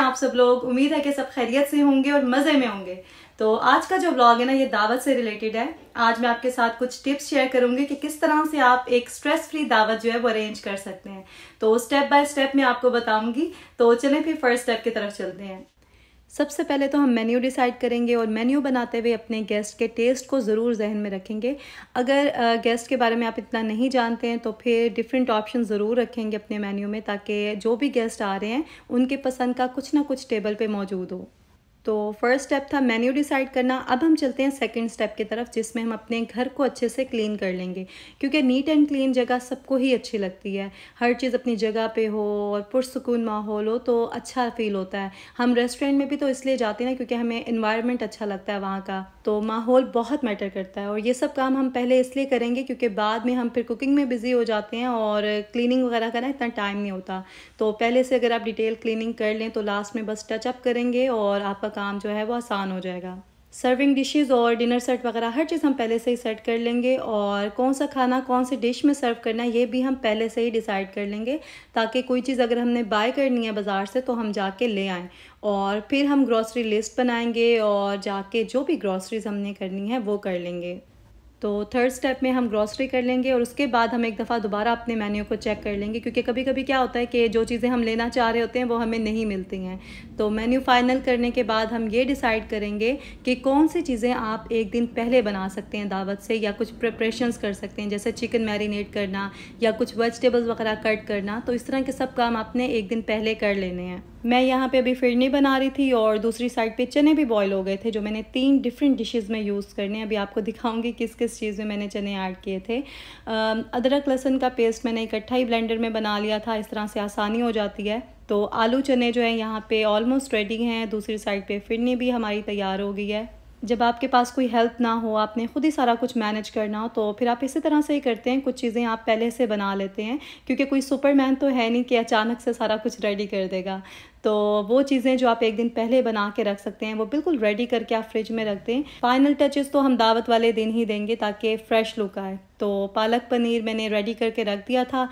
आप सब लोग उम्मीद है कि सब खैरियत से होंगे और मज़े में होंगे तो आज का जो ब्लॉग है ना ये दावत से रिलेटेड है आज मैं आपके साथ कुछ टिप्स शेयर करूंगी कि किस तरह से आप एक स्ट्रेस फ्री दावत जो है वो अरेंज कर सकते हैं तो स्टेप बाय स्टेप मैं आपको बताऊंगी तो चलें फिर फर्स्ट स्टेप की तरफ चलते हैं सबसे पहले तो हम मेन्यू डिसाइड करेंगे और मेन्यू बनाते हुए अपने गेस्ट के टेस्ट को ज़रूर जहन में रखेंगे अगर गेस्ट के बारे में आप इतना नहीं जानते हैं तो फिर डिफरेंट ऑप्शन ज़रूर रखेंगे अपने मेन्यू में ताकि जो भी गेस्ट आ रहे हैं उनके पसंद का कुछ ना कुछ टेबल पर मौजूद हो तो फर्स्ट स्टेप था मेन्यू डिसाइड करना अब हम चलते हैं सेकंड स्टेप की तरफ जिसमें हम अपने घर को अच्छे से क्लीन कर लेंगे क्योंकि नीट एंड क्लीन जगह सबको ही अच्छी लगती है हर चीज़ अपनी जगह पे हो और पुरसकून माहौल हो तो अच्छा फील होता है हम रेस्टोरेंट में भी तो इसलिए जाते हैं ना क्योंकि हमें इन्वायरमेंट अच्छा लगता है वहाँ का तो माहौल बहुत मैटर करता है और ये सब काम हम पहले इसलिए करेंगे क्योंकि बाद में हम फिर कुकिंग में बिज़ी हो जाते हैं और क्लीनिंग वगैरह करना इतना टाइम नहीं होता तो पहले से अगर आप डिटेल क्लीनिंग कर लें तो लास्ट में बस टचअप करेंगे और आपका काम जो है वो आसान हो जाएगा सर्विंग डिशेस और डिनर सेट वगैरह हर चीज़ हम पहले से ही सेट कर लेंगे और कौन सा खाना कौन सी डिश में सर्व करना है ये भी हम पहले से ही डिसाइड कर लेंगे ताकि कोई चीज़ अगर हमने बाय करनी है बाज़ार से तो हम जाके ले आएँ और फिर हम ग्रॉसरी लिस्ट बनाएंगे और जाके जो भी ग्रॉसरीज हमने करनी है वो कर लेंगे तो थर्ड स्टेप में हम ग्रॉसरी कर लेंगे और उसके बाद हम एक दफ़ा दोबारा अपने मेन्यू को चेक कर लेंगे क्योंकि कभी कभी क्या होता है कि जो चीज़ें हम लेना चाह रहे होते हैं वो हमें नहीं मिलती हैं तो मेन्यू फाइनल करने के बाद हम ये डिसाइड करेंगे कि कौन सी चीज़ें आप एक दिन पहले बना सकते हैं दावत से या कुछ प्रपरेशन कर सकते हैं जैसे चिकन मैरिनेट करना या कुछ वेजिटेबल्स वगैरह कट करना तो इस तरह के सब काम आपने एक दिन पहले कर लेने हैं मैं यहाँ पे अभी फिरनी बना रही थी और दूसरी साइड पे चने भी बॉईल हो गए थे जो मैंने तीन डिफरेंट डिशेस में यूज़ करने अभी आपको दिखाऊंगी किस किस चीज़ में मैंने चने ऐड किए थे अदरक लहसुन का पेस्ट मैंने इकट्ठा ही ब्लेंडर में बना लिया था इस तरह से आसानी हो जाती है तो आलू चने जो है यहाँ पर ऑलमोस्ट रेडी हैं दूसरी साइड पर फिरनी भी हमारी तैयार हो गई है जब आपके पास कोई हेल्प ना हो आपने खुद ही सारा कुछ मैनेज करना हो तो फिर आप इसी तरह से ही करते हैं कुछ चीज़ें आप पहले से बना लेते हैं क्योंकि कोई सुपरमैन तो है नहीं कि अचानक से सारा कुछ रेडी कर देगा तो वो चीज़ें जो आप एक दिन पहले बना के रख सकते हैं वो बिल्कुल रेडी करके आप फ्रिज में रख दें फाइनल टचेस तो हम दावत वाले दिन ही देंगे ताकि फ्रेश लुक आए तो पालक पनीर मैंने रेडी करके रख दिया था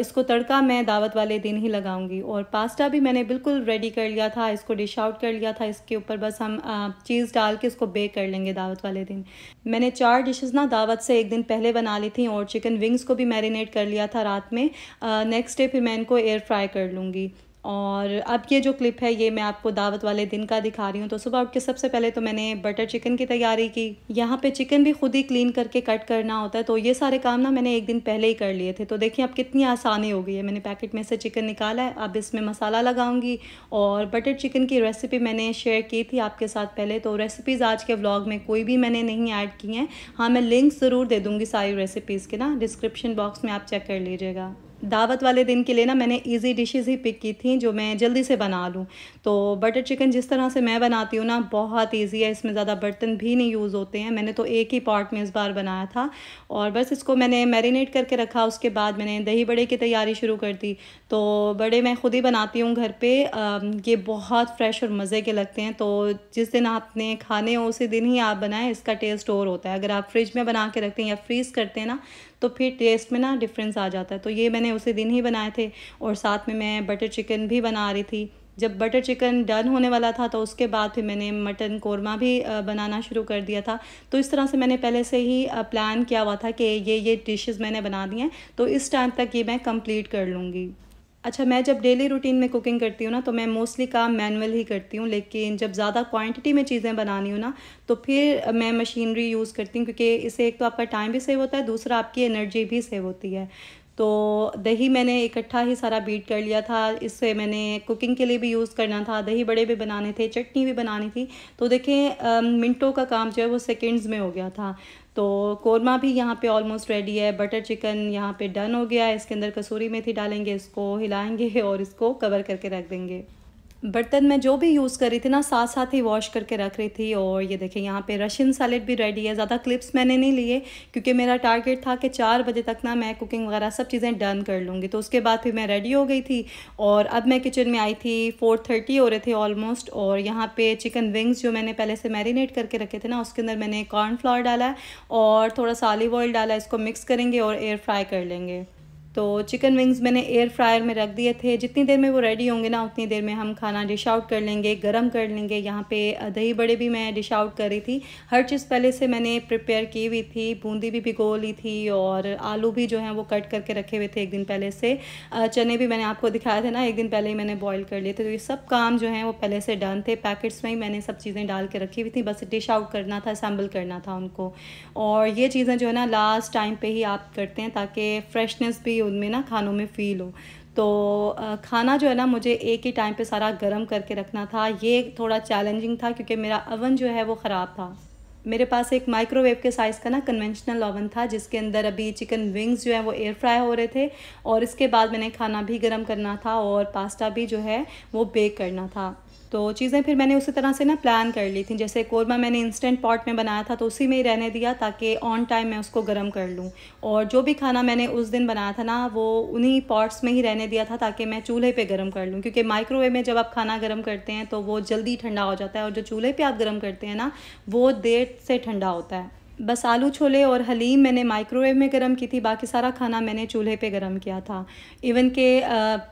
इसको तड़का मैं दावत वाले दिन ही लगाऊंगी और पास्ता भी मैंने बिल्कुल रेडी कर लिया था इसको डिश आउट कर लिया था इसके ऊपर बस हम चीज़ डाल के इसको बेक कर लेंगे दावत वाले दिन मैंने चार डिशेस ना दावत से एक दिन पहले बना ली थी और चिकन विंग्स को भी मैरिनेट कर लिया था रात में नेक्स्ट डे फिर मैं इनको एयर फ्राई कर लूँगी और अब ये जो क्लिप है ये मैं आपको दावत वाले दिन का दिखा रही हूँ तो सुबह उठ के सबसे पहले तो मैंने बटर चिकन की तैयारी की यहाँ पे चिकन भी खुद ही क्लीन करके कट करना होता है तो ये सारे काम ना मैंने एक दिन पहले ही कर लिए थे तो देखिए अब कितनी आसानी हो गई है मैंने पैकेट में से चिकन निकाला है अब इसमें मसाला लगाऊंगी और बटर चिकन की रेसिपी मैंने शेयर की थी आपके साथ पहले तो रेसिपीज़ आज के ब्लॉग में कोई भी मैंने नहीं ऐड की हैं हाँ मैं लिंक ज़रूर दे दूँगी सारी रेसिपीज़ के ना डिस्क्रिप्शन बॉक्स में आप चेक कर लीजिएगा दावत वाले दिन के लिए ना मैंने इजी डिशेस ही पिक की थी जो मैं जल्दी से बना लूँ तो बटर चिकन जिस तरह से मैं बनाती हूँ ना बहुत इजी है इसमें ज़्यादा बर्तन भी नहीं यूज़ होते हैं मैंने तो एक ही पॉट में इस बार बनाया था और बस इसको मैंने मैरिनेट करके रखा उसके बाद मैंने दही बड़े की तैयारी शुरू कर दी तो बड़े मैं खुद ही बनाती हूँ घर पर ये बहुत फ्रेश और मज़े के लगते हैं तो जिस दिन आपने खाने हो उसी दिन ही आप बनाएं इसका टेस्ट और होता है अगर आप फ्रिज में बना के रखते हैं या फ्रीज़ करते हैं ना तो फिर टेस्ट में ना डिफरेंस आ जाता है तो ये मैंने उसी दिन ही बनाए थे और साथ में मैं बटर चिकन भी बना रही थी जब बटर चिकन डन होने वाला था तो उसके बाद फिर मैंने मटन कोरमा भी बनाना शुरू कर दिया था तो इस तरह से मैंने पहले से ही प्लान किया हुआ था कि ये ये डिशेस मैंने बना दी हैं तो इस टाइम तक ये मैं कंप्लीट कर लूँगी अच्छा मैं जब डेली रूटीन में कुकिंग करती हूँ ना तो मैं मोस्टली काम मैनुअल ही करती हूँ लेकिन जब ज़्यादा क्वांटिटी में चीज़ें बनानी हो ना तो फिर मैं मशीनरी यूज़ करती हूँ क्योंकि इससे एक तो आपका टाइम भी सेव होता है दूसरा आपकी एनर्जी भी सेव होती है तो दही मैंने इकट्ठा ही सारा बीट कर लिया था इससे मैंने कुकिंग के लिए भी यूज़ करना था दही बड़े भी बनाने थे चटनी भी बनानी थी तो देखें मिनटों का काम जो है वो सेकेंड्स में हो गया था तो कौरमा भी यहाँ पे ऑलमोस्ट रेडी है बटर चिकन यहाँ पे डन हो गया है इसके अंदर कसूरी मेथी डालेंगे इसको हिलाएंगे और इसको कवर करके रख देंगे बर्तन मैं जो भी यूज़ कर रही थी ना साथ साथ ही वॉश करके रख रही थी और ये देखें यहाँ पे रशियन सैलेड भी रेडी है ज़्यादा क्लिप्स मैंने नहीं लिए क्योंकि मेरा टारगेट था कि चार बजे तक ना मैं कुकिंग वगैरह सब चीज़ें डन कर लूँगी तो उसके बाद फिर मैं रेडी हो गई थी और अब मैं किचन में आई थी फोर थर्टी हो रहे थे ऑलमोस्ट और यहाँ पर चिकन विंग्स जो मैंने पहले से मैरिनेट करके रखे थे ना उसके अंदर मैंने कॉर्नफ्लावर डाला और थोड़ा सा ऑलिव ऑयल डाला इसको मिक्स करेंगे और एयर फ्राई कर लेंगे तो चिकन विंग्स मैंने एयर फ्रायर में रख दिए थे जितनी देर में वो रेडी होंगे ना उतनी देर में हम खाना डिश आउट कर लेंगे गरम कर लेंगे यहाँ पे दही बड़े भी मैं डिश आउट कर रही थी हर चीज़ पहले से मैंने प्रिपेयर की हुई थी बूंदी भी भिगो ली थी और आलू भी जो है वो कट करके रखे हुए थे एक दिन पहले से चने भी मैंने आपको दिखाया था ना एक दिन पहले ही मैंने बॉयल कर लिए थे तो ये सब काम जो है वो पहले से डन थे पैकेट्स में ही मैंने सब चीज़ें डाल के रखी हुई थी बस डिश आउट करना था असम्बल करना था उनको और ये चीज़ें जो है ना लास्ट टाइम पर ही आप करते हैं ताकि फ्रेशनेस भी उनमें ना खानों में फील हो तो खाना जो है ना मुझे एक ही टाइम पे सारा गर्म करके रखना था ये थोड़ा चैलेंजिंग था क्योंकि मेरा अवन जो है वो ख़राब था मेरे पास एक माइक्रोवेव के साइज़ का ना कन्वेंशनल ओवन था जिसके अंदर अभी चिकन विंग्स जो है वो एयर फ्राई हो रहे थे और इसके बाद मैंने खाना भी गर्म करना था और पास्ता भी जो है वो बेक करना था तो चीज़ें फिर मैंने उसी तरह से ना प्लान कर ली थी जैसे कोरमा मैंने इंस्टेंट पॉट में बनाया था तो उसी में ही रहने दिया ताकि ऑन टाइम मैं उसको गर्म कर लूँ और जो भी खाना मैंने उस दिन बनाया था ना वो उन्हीं पॉट्स में ही रहने दिया था ताकि मैं चूल्हे पर गर्म कर लूँ क्योंकि माइक्रोवेव में जब आप खाना गर्म करते हैं तो वो जल्दी ठंडा हो जाता है और जो चूल्हे पर आप गर्म करते हैं ना वो देर से ठंडा होता है बस आलू छोले और हलीम मैंने माइक्रोवेव में गर्म की थी बाकी सारा खाना मैंने चूल्हे पे गर्म किया था इवन के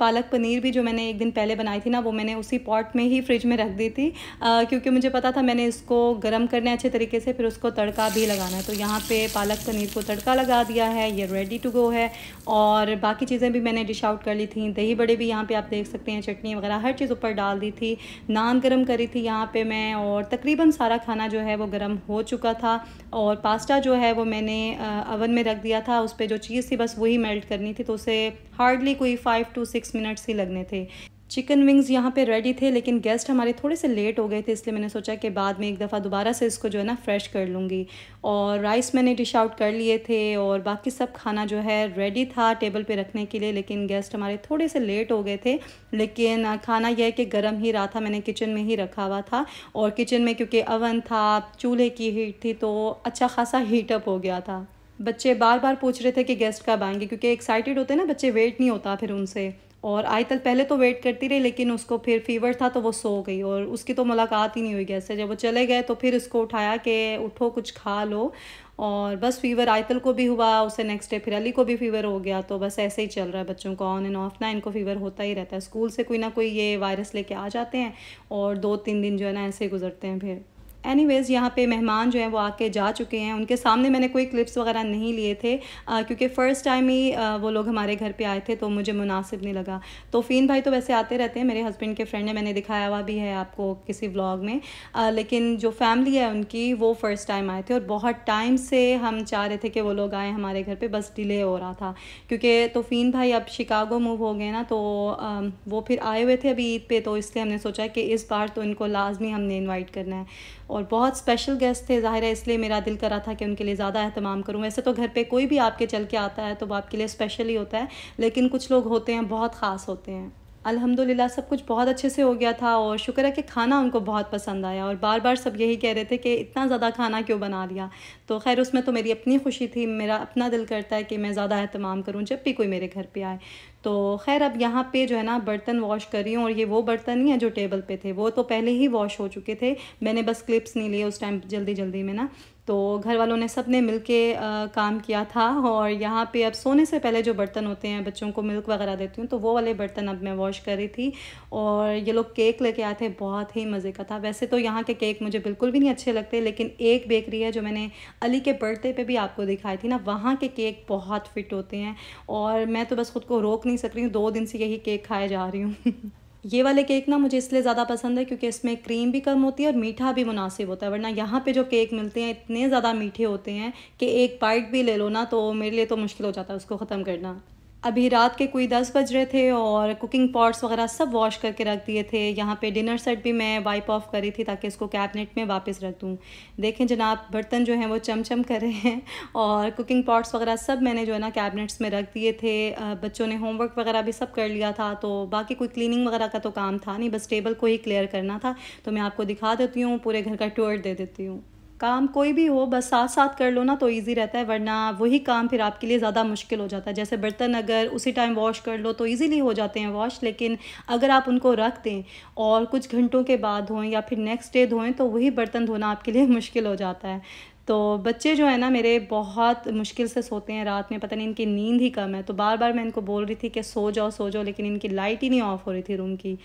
पालक पनीर भी जो मैंने एक दिन पहले बनाई थी ना वो मैंने उसी पॉट में ही फ्रिज में रख दी थी क्योंकि मुझे पता था मैंने इसको गर्म करना अच्छे तरीके से फिर उसको तड़का भी लगाना है तो यहाँ पर पालक पनीर को तड़का लगा दिया है ये रेडी टू गो है और बाकी चीज़ें भी मैंने डिश आउट कर ली थी दही बड़े भी यहाँ पर आप देख सकते हैं चटनी वगैरह हर चीज़ ऊपर डाल दी थी नान गर्म करी थी यहाँ पर मैं और तकरीबन सारा खाना जो है वो गर्म हो चुका था और पास्ता जो है वो मैंने अवन में रख दिया था उस पर जो चीज़ थी बस वही मेल्ट करनी थी तो उसे हार्डली कोई फ़ाइव टू सिक्स मिनट्स ही लगने थे चिकन विंग्स यहाँ पे रेडी थे लेकिन गेस्ट हमारे थोड़े से लेट हो गए थे इसलिए मैंने सोचा कि बाद में एक दफ़ा दोबारा से इसको जो है ना फ्रेश कर लूँगी और राइस मैंने डिश आउट कर लिए थे और बाकी सब खाना जो है रेडी था टेबल पे रखने के लिए लेकिन गेस्ट हमारे थोड़े से लेट हो गए थे लेकिन खाना यह है कि गर्म ही रहा था मैंने किचन में ही रखा हुआ था और किचन में क्योंकि अवन था चूल्हे की हीट थी तो अच्छा खासा हीटअप हो गया था बच्चे बार बार पूछ रहे थे कि गेस्ट कब आएंगे क्योंकि एक्साइटेड होते हैं ना बच्चे वेट नहीं होता फिर उनसे और आयतल पहले तो वेट करती रही लेकिन उसको फिर फीवर था तो वो सो गई और उसकी तो मुलाकात ही नहीं हुई गैस से जब वो चले गए तो फिर उसको उठाया कि उठो कुछ खा लो और बस फीवर आयतल को भी हुआ उसे नेक्स्ट डे फिर अली को भी फीवर हो गया तो बस ऐसे ही चल रहा है बच्चों को ऑन एंड ऑफ ना इनको फीवर होता ही रहता है स्कूल से कोई ना कोई ये वायरस लेके आ जाते हैं और दो तीन दिन जो है ना ऐसे ही गुजरते हैं फिर एनीवेज़ यहाँ पे मेहमान जो हैं वो आके जा चुके हैं उनके सामने मैंने कोई क्लिप्स वगैरह नहीं लिए थे आ, क्योंकि फ़र्स्ट टाइम ही आ, वो लोग हमारे घर पे आए थे तो मुझे मुनासिब नहीं लगा तोफ़ीन भाई तो वैसे आते रहते हैं मेरे हस्बैंड के फ्रेंड ने मैंने दिखाया हुआ भी है आपको किसी व्लॉग में आ, लेकिन जो फैमिली है उनकी वो फ़र्स्ट टाइम आए थे और बहुत टाइम से हम चाह रहे थे कि वो लोग आएँ हमारे घर पर बस डिले हो रहा था क्योंकि तोफ़ीन भाई अब शिकागो मूव हो गए ना तो वो फिर आए हुए थे अभी ईद पर तो इसलिए हमने सोचा कि इस बार तो इनको लाजमी हमने इन्वाइट करना है और बहुत स्पेशल गेस्ट थे ज़ाहिर है इसलिए मेरा दिल करा था कि उनके लिए ज़्यादा अहतमाम करूँ वैसे तो घर पे कोई भी आपके चल के आता है तो वो आपके लिए स्पेशल ही होता है लेकिन कुछ लोग होते हैं बहुत ख़ास होते हैं अल्हम्दुलिल्लाह सब कुछ बहुत अच्छे से हो गया था और शुक्र है कि खाना उनको बहुत पसंद आया और बार बार सब यही कह रहे थे कि इतना ज़्यादा खाना क्यों बना लिया तो खैर उसमें तो मेरी अपनी खुशी थी मेरा अपना दिल करता है कि मैं ज़्यादा अहतमाम करूँ जब भी कोई मेरे घर पर आए तो खैर अब यहाँ पे जो है ना बर्तन वॉश कर रही हूँ और ये वो बर्तन नहीं है जो टेबल पे थे वो तो पहले ही वॉश हो चुके थे मैंने बस क्लिप्स नहीं लिए उस टाइम जल्दी जल्दी में ना तो घर वालों ने सब ने मिल के काम किया था और यहाँ पे अब सोने से पहले जो बर्तन होते हैं बच्चों को मिल्क वगैरह देती हूँ तो वो वाले बर्तन अब मैं वॉश कर रही थी और ये लोग केक लेके आए थे बहुत ही मज़े का था वैसे तो यहाँ के केक मुझे बिल्कुल भी नहीं अच्छे लगते लेकिन एक बेकरी है जो मैंने अली के बर्थडे पे भी आपको दिखाई थी ना वहाँ के केक बहुत फिट होते हैं और मैं तो बस ख़ुद को रोक नहीं सक रही हूँ दो दिन से यही केक खाए जा रही हूँ ये वाले केक ना मुझे इसलिए ज़्यादा पसंद है क्योंकि इसमें क्रीम भी कम होती है और मीठा भी मुनासिब होता है वरना यहाँ पे जो केक मिलते हैं इतने ज़्यादा मीठे होते हैं कि एक बाइट भी ले लो ना तो मेरे लिए तो मुश्किल हो जाता है उसको ख़त्म करना अभी रात के कोई दस बज रहे थे और कुकिंग पॉट्स वगैरह सब वॉश करके रख दिए थे यहाँ पे डिनर सेट भी मैं वाइप ऑफ करी थी ताकि इसको कैबिनेट में वापस रख दूँ देखें जनाब बर्तन जो हैं वो चमचम कर रहे हैं और कुकिंग पॉट्स वगैरह सब मैंने जो है ना कैबिनेट्स में रख दिए थे बच्चों ने होमवर्क वगैरह भी सब कर लिया था तो बाकी कोई क्लिनिंग वगैरह का तो काम था नहीं बस टेबल को ही क्लियर करना था तो मैं आपको दिखा देती हूँ पूरे घर का टूअर दे देती हूँ काम कोई भी हो बस साथ साथ कर लो ना तो इजी रहता है वरना वही काम फिर आपके लिए ज़्यादा मुश्किल हो जाता है जैसे बर्तन अगर उसी टाइम वॉश कर लो तो इजीली हो जाते हैं वॉश लेकिन अगर आप उनको रख दें और कुछ घंटों के बाद धोएं या फिर नेक्स्ट डे धोएं तो वही बर्तन धोना आपके लिए मुश्किल हो जाता है तो बच्चे जो है ना मेरे बहुत मुश्किल से सोते हैं रात में पता नहीं इनकी नींद ही कम है तो बार बार मैं इनको बोल रही थी कि सो जाओ सो जाओ लेकिन इनकी लाइट ही नहीं ऑफ हो रही थी रूम की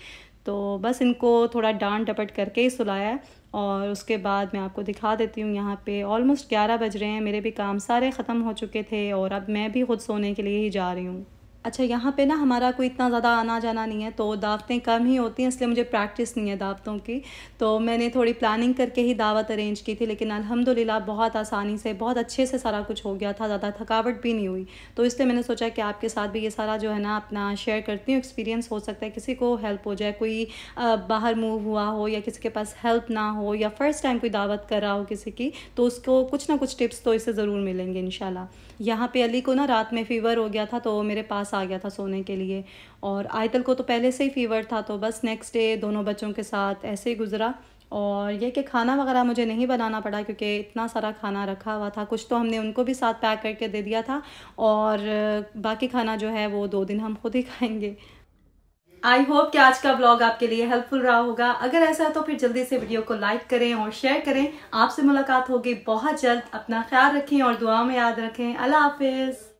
तो बस इनको थोड़ा डांट डपट करके ही सुलाया है और उसके बाद मैं आपको दिखा देती हूँ यहाँ पे ऑलमोस्ट ग्यारह बज रहे हैं मेरे भी काम सारे ख़त्म हो चुके थे और अब मैं भी ख़ुद सोने के लिए ही जा रही हूँ अच्छा यहाँ पे ना हमारा कोई इतना ज़्यादा आना जाना नहीं है तो दावतें कम ही होती हैं इसलिए मुझे प्रैक्टिस नहीं है दावतों की तो मैंने थोड़ी प्लानिंग करके ही दावत अरेंज की थी लेकिन अल्हम्दुलिल्लाह बहुत आसानी से बहुत अच्छे से सारा कुछ हो गया था ज़्यादा थकावट भी नहीं हुई तो इसलिए मैंने सोचा कि आपके साथ भी ये सारा जो है ना अपना शेयर करती हूँ एक्सपीरियंस हो सकता है किसी को हेल्प हो जाए कोई बाहर मूव हुआ हो या किसी के पास हेल्प ना हो या फ़र्स्ट टाइम कोई दावत कर रहा हो किसी की तो उसको कुछ ना कुछ टिप्स तो इसे ज़रूर मिलेंगे इन यहाँ पे अली को ना रात में फ़ीवर हो गया था तो मेरे पास आ गया था सोने के लिए और आयतल को तो पहले से ही फीवर था तो बस नेक्स्ट डे दोनों बच्चों के साथ ऐसे ही गुजरा और यह कि खाना वगैरह मुझे नहीं बनाना पड़ा क्योंकि इतना सारा खाना रखा हुआ था कुछ तो हमने उनको भी साथ पैक करके दे दिया था और बाकी खाना जो है वो दो दिन हम खुद ही खाएंगे आई होप कि आज का ब्लॉग आपके लिए हेल्पफुल रहा होगा अगर ऐसा है तो फिर जल्दी से वीडियो को लाइक करें और शेयर करें आपसे मुलाकात होगी बहुत जल्द अपना ख्याल रखें और दुआ में याद रखें अल्लाह हाफिज़